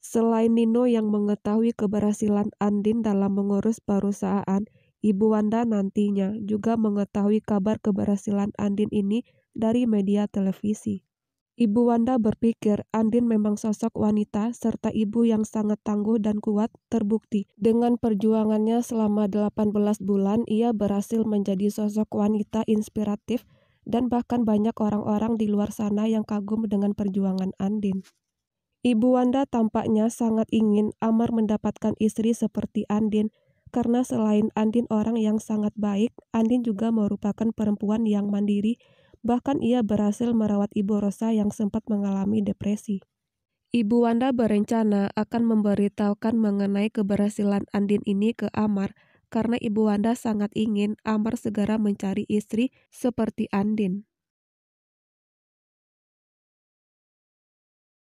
Selain Nino yang mengetahui keberhasilan Andin dalam mengurus perusahaan, Ibu Wanda nantinya juga mengetahui kabar keberhasilan Andin ini dari media televisi. Ibu Wanda berpikir Andin memang sosok wanita serta ibu yang sangat tangguh dan kuat terbukti. Dengan perjuangannya selama 18 bulan, ia berhasil menjadi sosok wanita inspiratif dan bahkan banyak orang-orang di luar sana yang kagum dengan perjuangan Andin. Ibu Wanda tampaknya sangat ingin Amar mendapatkan istri seperti Andin, karena selain Andin orang yang sangat baik, Andin juga merupakan perempuan yang mandiri, bahkan ia berhasil merawat Ibu Rosa yang sempat mengalami depresi. Ibu Wanda berencana akan memberitahukan mengenai keberhasilan Andin ini ke Amar, karena Ibu Wanda sangat ingin Amar segera mencari istri seperti Andin.